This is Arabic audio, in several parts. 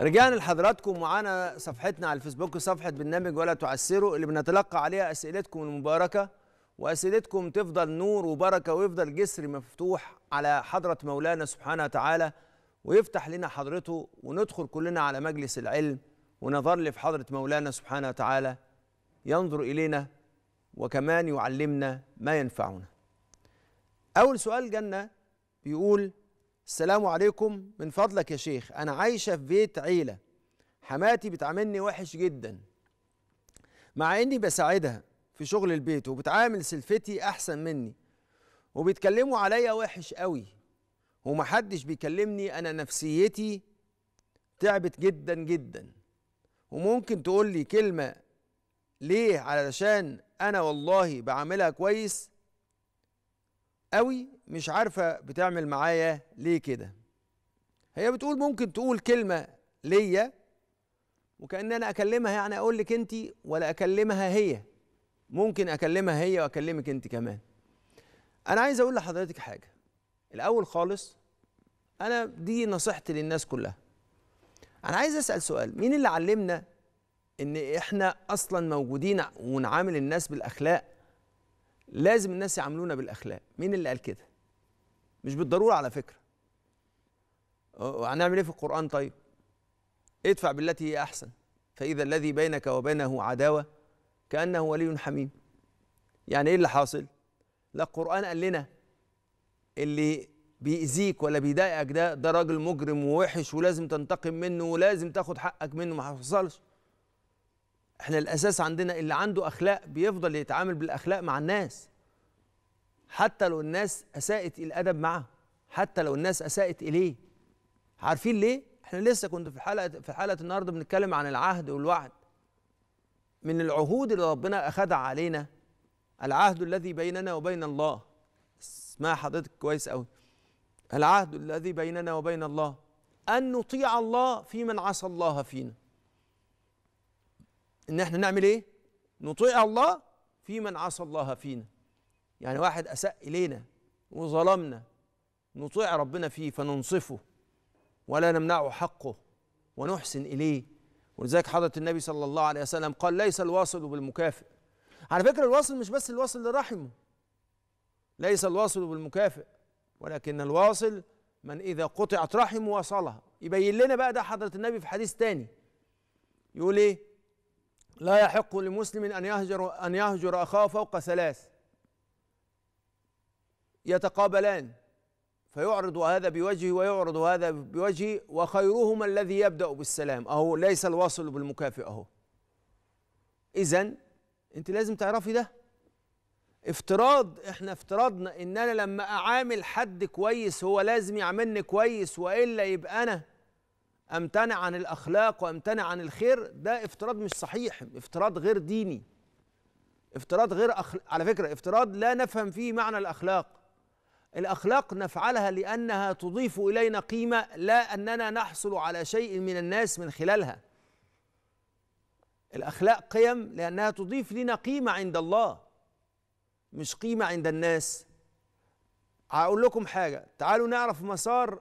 رجعنا لحضراتكم معانا صفحتنا على الفيسبوك صفحة برنامج ولا تعسروا اللي بنتلقى عليها أسئلتكم المباركة وأسئلتكم تفضل نور وبركة ويفضل جسر مفتوح على حضرة مولانا سبحانه وتعالى ويفتح لنا حضرته وندخل كلنا على مجلس العلم ونظل في حضرة مولانا سبحانه وتعالى ينظر إلينا وكمان يعلمنا ما ينفعنا أول سؤال جانا بيقول السلام عليكم من فضلك يا شيخ انا عايشه في بيت عيله حماتي بتعاملني وحش جدا مع اني بساعدها في شغل البيت وبتعامل سلفتي احسن مني وبيتكلموا عليا وحش قوي ومحدش بيكلمني انا نفسيتي تعبت جدا جدا وممكن تقول لي كلمه ليه علشان انا والله بعملها كويس قوي مش عارفه بتعمل معايا ليه كده هي بتقول ممكن تقول كلمه ليا وكان انا اكلمها يعني اقول لك انت ولا اكلمها هي ممكن اكلمها هي واكلمك انت كمان انا عايز اقول لحضرتك حاجه الاول خالص انا دي نصيحتي للناس كلها انا عايز اسال سؤال مين اللي علمنا ان احنا اصلا موجودين ونعامل الناس بالاخلاق لازم الناس يعاملونا بالاخلاق مين اللي قال كده مش بالضروره على فكره هنعمل ايه في القران طيب ادفع بالتي هي احسن فاذا الذي بينك وبينه عداوه كانه ولي حميم يعني ايه اللي حاصل لا القران قال لنا اللي بيأذيك ولا بيضايقك ده ده راجل مجرم ووحش ولازم تنتقم منه ولازم تاخد حقك منه ما حصلش احنا الاساس عندنا اللي عنده اخلاق بيفضل يتعامل بالاخلاق مع الناس حتى لو الناس اساءت الادب معه حتى لو الناس اساءت اليه عارفين ليه احنا لسه كنت في حلقه في حلقه النهارده بنتكلم عن العهد والوعد من العهود اللي ربنا اخذها علينا العهد الذي بيننا وبين الله اسمع حضرتك كويس قوي العهد الذي بيننا وبين الله ان نطيع الله في من عصى الله فينا ان احنا نعمل ايه نطيع الله في من عصى الله فينا يعني واحد اساء الينا وظلمنا نطيع ربنا فيه فننصفه ولا نمنعه حقه ونحسن اليه ولذلك حضره النبي صلى الله عليه وسلم قال ليس الواصل بالمكافئ على فكره الواصل مش بس الواصل لرحمه ليس الواصل بالمكافئ ولكن الواصل من اذا قطعت رحمه واصلها يبين لنا بقى ده حضره النبي في حديث تاني يقول ايه لا يحق لمسلم أن يهجر أن يهجر أخاه فوق ثلاث يتقابلان فيعرض هذا بوجهه ويعرض هذا بوجهه وخيرهما الذي يبدأ بالسلام أهو ليس الواصل بالمكافئ أهو إذا أنت لازم تعرفي ده افتراض احنا افترضنا ان انا لما اعامل حد كويس هو لازم يعاملني كويس والا يبقى انا امتنع عن الاخلاق وامتنع عن الخير ده افتراض مش صحيح افتراض غير ديني افتراض غير أخل... على فكره افتراض لا نفهم فيه معنى الاخلاق الاخلاق نفعلها لانها تضيف الينا قيمه لا اننا نحصل على شيء من الناس من خلالها الاخلاق قيم لانها تضيف لنا قيمه عند الله مش قيمه عند الناس هقول لكم حاجه تعالوا نعرف مسار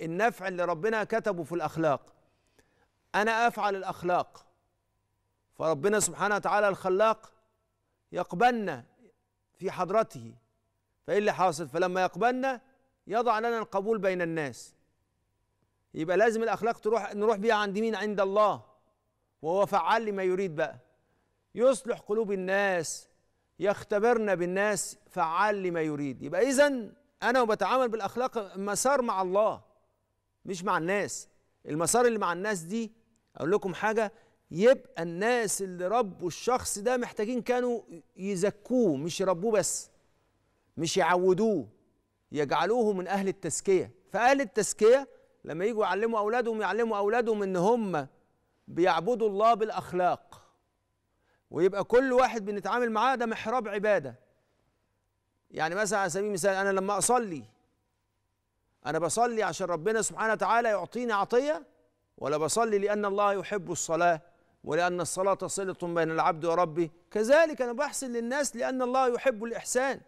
النفع اللي ربنا كتبه في الأخلاق أنا أفعل الأخلاق فربنا سبحانه وتعالى الخلاق يقبلنا في حضرته فإيه اللي حاصل فلما يقبلنا يضع لنا القبول بين الناس يبقى لازم الأخلاق تروح نروح بيها عند مين عند الله وهو فعال لما يريد بقى يصلح قلوب الناس يختبرنا بالناس فعال لما يريد يبقى إذن أنا وبتعامل بالأخلاق مسار مع الله مش مع الناس المسار اللي مع الناس دي اقول لكم حاجه يبقى الناس اللي ربوا الشخص ده محتاجين كانوا يزكوه مش يربوه بس مش يعودوه يجعلوه من اهل التزكيه فاهل التزكيه لما يجوا يعلموا اولادهم يعلموا اولادهم ان هم بيعبدوا الله بالاخلاق ويبقى كل واحد بنتعامل معاه ده محراب عباده يعني مثلا على سبيل المثال انا لما اصلي انا بصلي عشان ربنا سبحانه وتعالى يعطيني عطيه ولا بصلي لان الله يحب الصلاه ولان الصلاه صله بين العبد وربه كذلك انا بحسن للناس لان الله يحب الاحسان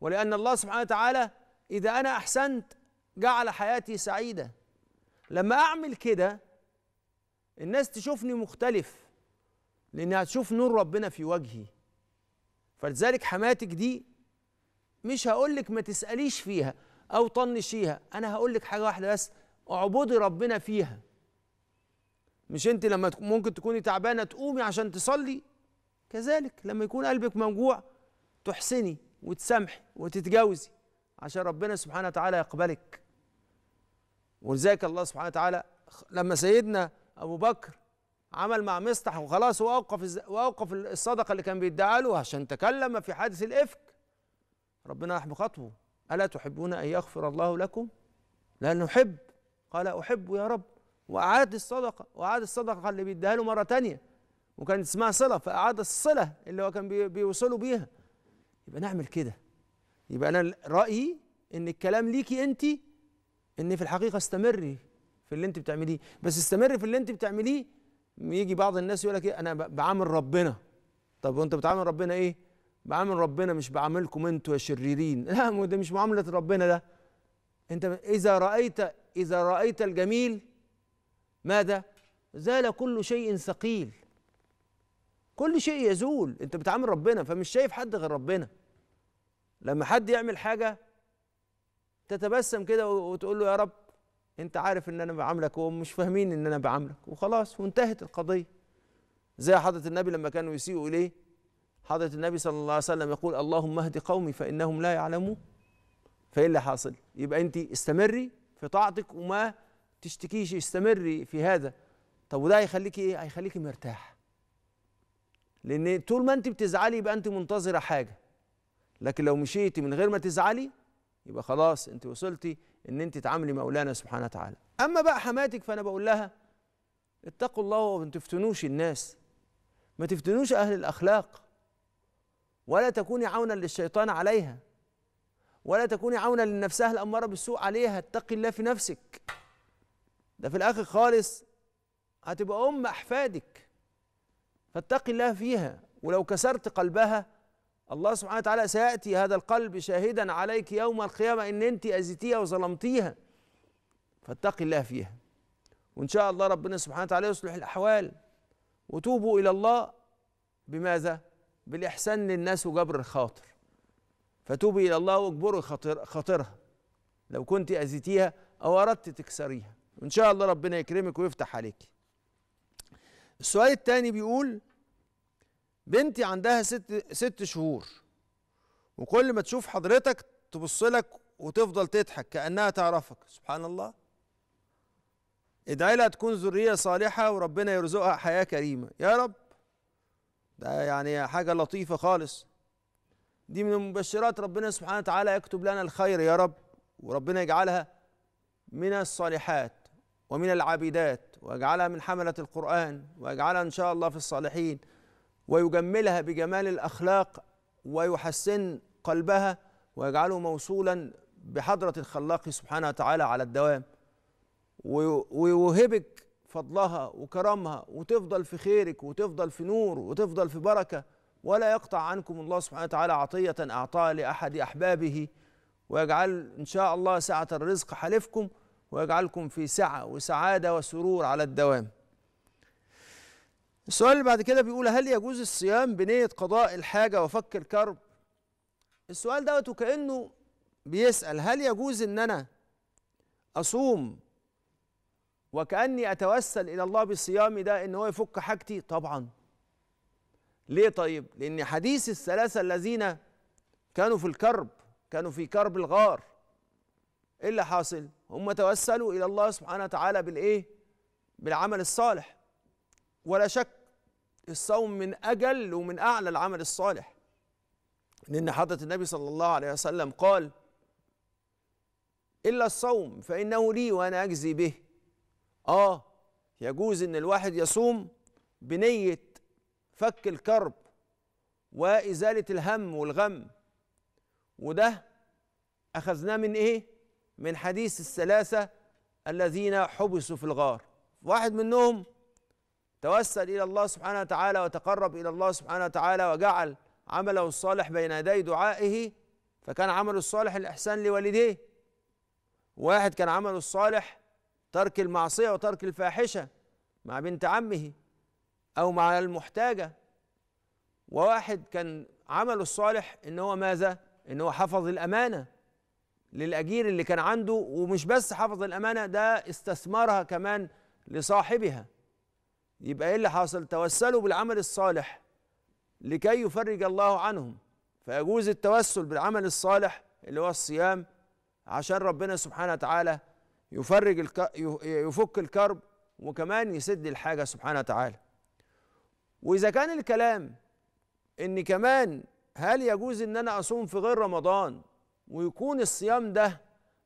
ولان الله سبحانه وتعالى اذا انا احسنت جعل حياتي سعيده لما اعمل كده الناس تشوفني مختلف لانها تشوف نور ربنا في وجهي فلذلك حماتك دي مش هقول لك ما تساليش فيها أو طنشيها أنا هقول لك حاجة واحدة بس اعبدي ربنا فيها مش أنت لما ممكن تكوني تعبانة تقومي عشان تصلي كذلك لما يكون قلبك موجوع تحسني وتسامحي وتتجاوزي عشان ربنا سبحانه وتعالى يقبلك ولذلك الله سبحانه وتعالى لما سيدنا أبو بكر عمل مع مصطح وخلاص وأوقف وأوقف الصدقة اللي كان بيدعى له عشان تكلم في حادث الإفك ربنا يحمي خطوه ألا تحبون أن يغفر الله لكم لا نحب قال أحب يا رب وأعاد الصدقة وأعاد الصدقة اللي بيديها له مرة تانية وكانت اسمها صلة فأعاد الصلة اللي هو كان بيوصله بيها يبقى نعمل كده يبقى أنا رأيي إن الكلام ليكي أنت إن في الحقيقة استمري في اللي أنت بتعمليه بس استمري في اللي أنت بتعمليه يجي بعض الناس يقول لك إيه أنا بعامل ربنا طب وأنت بتعامل ربنا إيه؟ بعامل ربنا مش بعاملكم انتوا يا شريرين لا ده مش معاملة ربنا ده انت اذا رأيت اذا رأيت الجميل ماذا زال كل شيء ثقيل كل شيء يزول انت بتعامل ربنا فمش شايف حد غير ربنا لما حد يعمل حاجة تتبسم كده وتقول له يا رب انت عارف ان انا بعاملك ومش فاهمين ان انا بعاملك وخلاص وانتهت القضية زي حضرة النبي لما كانوا يسيئوا اليه حضرة النبي صلى الله عليه وسلم يقول اللهم اهد قومي فإنهم لا يعلمون فإيه اللي حاصل يبقى أنت استمري في طاعتك وما تشتكيش استمري في هذا طب وده هيخليكي إيه هيخليكي مرتاح لأن طول ما أنت بتزعلي يبقى أنت منتظرة حاجة لكن لو مشيتي من غير ما تزعلي يبقى خلاص أنت وصلتي أن أنت تعاملي مولانا سبحانه وتعالى أما بقى حماتك فأنا بقول لها اتقوا الله وما تفتنوش الناس ما تفتنوش أهل الأخلاق ولا تكوني عونا للشيطان عليها ولا تكوني عونا لنفسها الأمارة بالسوء عليها اتقي الله في نفسك ده في الآخر خالص هتبقى أم أحفادك فاتقي الله فيها ولو كسرت قلبها الله سبحانه وتعالى سيأتي هذا القلب شاهدا عليك يوم القيامة إن أنت أذيتيها وظلمتيها فاتقي الله فيها وإن شاء الله ربنا سبحانه وتعالى يصلح الأحوال وتوبوا إلى الله بماذا؟ بالإحسان للناس وجبر الخاطر فتوبي إلى الله واجبري خاطر خاطرها لو كنت أذيتيها أو أردت تكسريها وإن شاء الله ربنا يكرمك ويفتح عليك السؤال الثاني بيقول بنتي عندها ست ست شهور وكل ما تشوف حضرتك تبص لك وتفضل تضحك كأنها تعرفك سبحان الله ادعي لها تكون ذرية صالحة وربنا يرزقها حياة كريمة يا رب ده يعني حاجة لطيفة خالص دي من المبشرات ربنا سبحانه وتعالى يكتب لنا الخير يا رب وربنا يجعلها من الصالحات ومن العابدات ويجعلها من حملة القرآن ويجعلها إن شاء الله في الصالحين ويجملها بجمال الأخلاق ويحسن قلبها ويجعله موصولا بحضرة الخلاق سبحانه وتعالى على الدوام ويوهبك فضلها وكرمها وتفضل في خيرك وتفضل في نور وتفضل في بركة ولا يقطع عنكم الله سبحانه وتعالى عطية أعطاها لأحد أحبابه ويجعل إن شاء الله سعة الرزق حلفكم ويجعلكم في سعة وسعادة وسرور على الدوام السؤال اللي بعد كده بيقول هل يجوز الصيام بنية قضاء الحاجة وفك الكرب السؤال دوت وكأنه بيسأل هل يجوز ان انا اصوم وكأني أتوسل إلى الله بالصيام ده إن هو يفك حاجتي طبعا ليه طيب لأن حديث الثلاثة الذين كانوا في الكرب كانوا في كرب الغار إيه اللي حاصل هم توسلوا إلى الله سبحانه وتعالى بالإيه بالعمل الصالح ولا شك الصوم من أجل ومن أعلى العمل الصالح لأن حضرة النبي صلى الله عليه وسلم قال إلا الصوم فإنه لي وأنا أجزي به اه يجوز ان الواحد يصوم بنيه فك الكرب وازاله الهم والغم وده اخذناه من ايه من حديث الثلاثه الذين حبسوا في الغار واحد منهم توسل الى الله سبحانه وتعالى وتقرب الى الله سبحانه وتعالى وجعل عمله الصالح بين يدي دعائه فكان عمله الصالح الاحسان لوالديه واحد كان عمله الصالح ترك المعصية وترك الفاحشة مع بنت عمه أو مع المحتاجة وواحد كان عمله الصالح إن هو ماذا؟ إن هو حفظ الأمانة للأجير اللي كان عنده ومش بس حفظ الأمانة ده استثمرها كمان لصاحبها يبقى إيه اللي حاصل؟ توسلوا بالعمل الصالح لكي يفرج الله عنهم فيجوز التوسل بالعمل الصالح اللي هو الصيام عشان ربنا سبحانه وتعالى يفرج الك... يفك الكرب وكمان يسد الحاجة سبحانه وتعالى وإذا كان الكلام إن كمان هل يجوز إن أنا أصوم في غير رمضان ويكون الصيام ده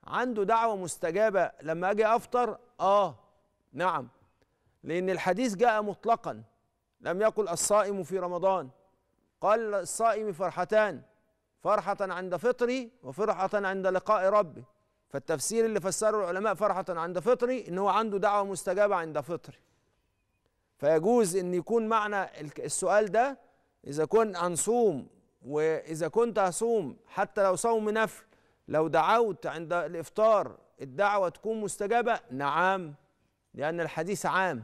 عنده دعوة مستجابة لما أجي أفطر آه نعم لأن الحديث جاء مطلقا لم يقل الصائم في رمضان قال الصائم فرحتان فرحة عند فطري وفرحة عند لقاء ربي فالتفسير اللي فسره العلماء فرحة عند فطري ان هو عنده دعوة مستجابة عند فطري فيجوز ان يكون معنى السؤال ده اذا كنت هنصوم واذا كنت هصوم حتى لو صوم نفل لو دعوت عند الافطار الدعوة تكون مستجابة نعم لان الحديث عام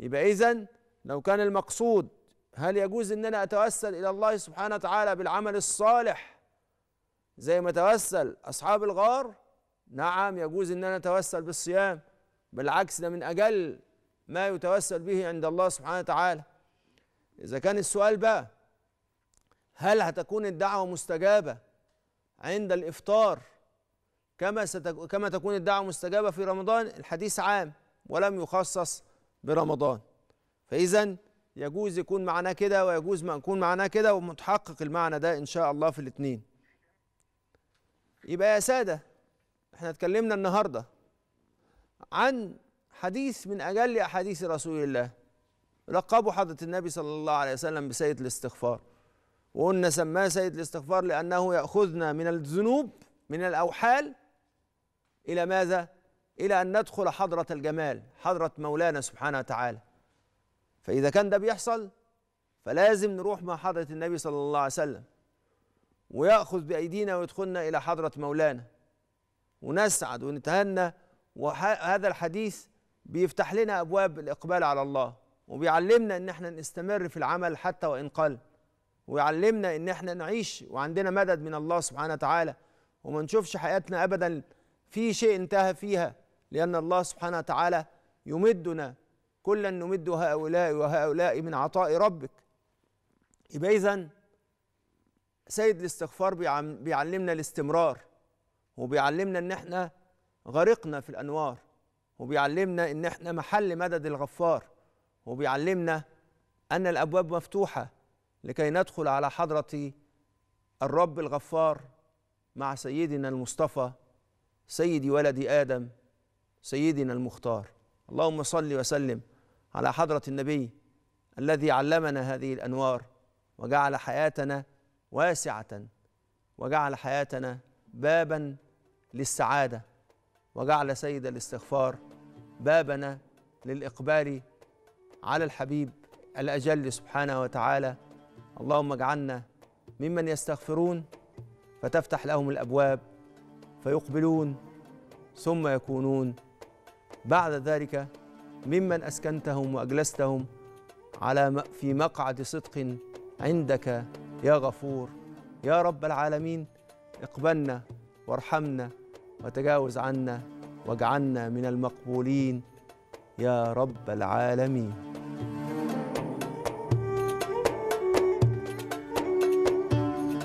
يبقى اذا لو كان المقصود هل يجوز ان انا اتوسل الى الله سبحانه وتعالى بالعمل الصالح زي ما توسل أصحاب الغار نعم يجوز أن أنا أتوسل بالصيام بالعكس ده من أجل ما يتوسل به عند الله سبحانه وتعالى إذا كان السؤال بقى هل هتكون الدعوة مستجابة عند الإفطار كما ستك... كما تكون الدعوة مستجابة في رمضان الحديث عام ولم يخصص برمضان فإذا يجوز يكون معناه كده ويجوز ما يكون معناه كده ومتحقق المعنى ده إن شاء الله في الاثنين يبقى يا ساده احنا اتكلمنا النهارده عن حديث من اجل احاديث رسول الله لقبوا حضره النبي صلى الله عليه وسلم بسيد الاستغفار وقلنا سماه سيد الاستغفار لانه ياخذنا من الذنوب من الاوحال الى ماذا الى ان ندخل حضره الجمال حضره مولانا سبحانه وتعالى فاذا كان ده بيحصل فلازم نروح مع حضره النبي صلى الله عليه وسلم ويأخذ بأيدينا ويدخلنا إلى حضرة مولانا ونسعد ونتهنى وهذا الحديث بيفتح لنا أبواب الإقبال على الله وبيعلمنا إن احنا نستمر في العمل حتى وإن قل ويعلمنا إن احنا نعيش وعندنا مدد من الله سبحانه وتعالى وما نشوفش حياتنا أبدا في شيء انتهى فيها لأن الله سبحانه وتعالى يمدنا كلا نمد هؤلاء وهؤلاء من عطاء ربك يبقى إذا سيد الاستغفار بيعلمنا الاستمرار وبيعلمنا ان احنا غرقنا في الانوار وبيعلمنا ان احنا محل مدد الغفار وبيعلمنا ان الابواب مفتوحه لكي ندخل على حضره الرب الغفار مع سيدنا المصطفى سيدي ولد ادم سيدنا المختار اللهم صل وسلم على حضره النبي الذي علمنا هذه الانوار وجعل حياتنا واسعة وجعل حياتنا بابا للسعادة وجعل سيد الاستغفار بابنا للإقبال على الحبيب الأجل سبحانه وتعالى اللهم اجعلنا ممن يستغفرون فتفتح لهم الأبواب فيقبلون ثم يكونون بعد ذلك ممن أسكنتهم وأجلستهم على في مقعد صدق عندك يا غفور يا رب العالمين اقبلنا وارحمنا وتجاوز عنا واجعلنا من المقبولين يا رب العالمين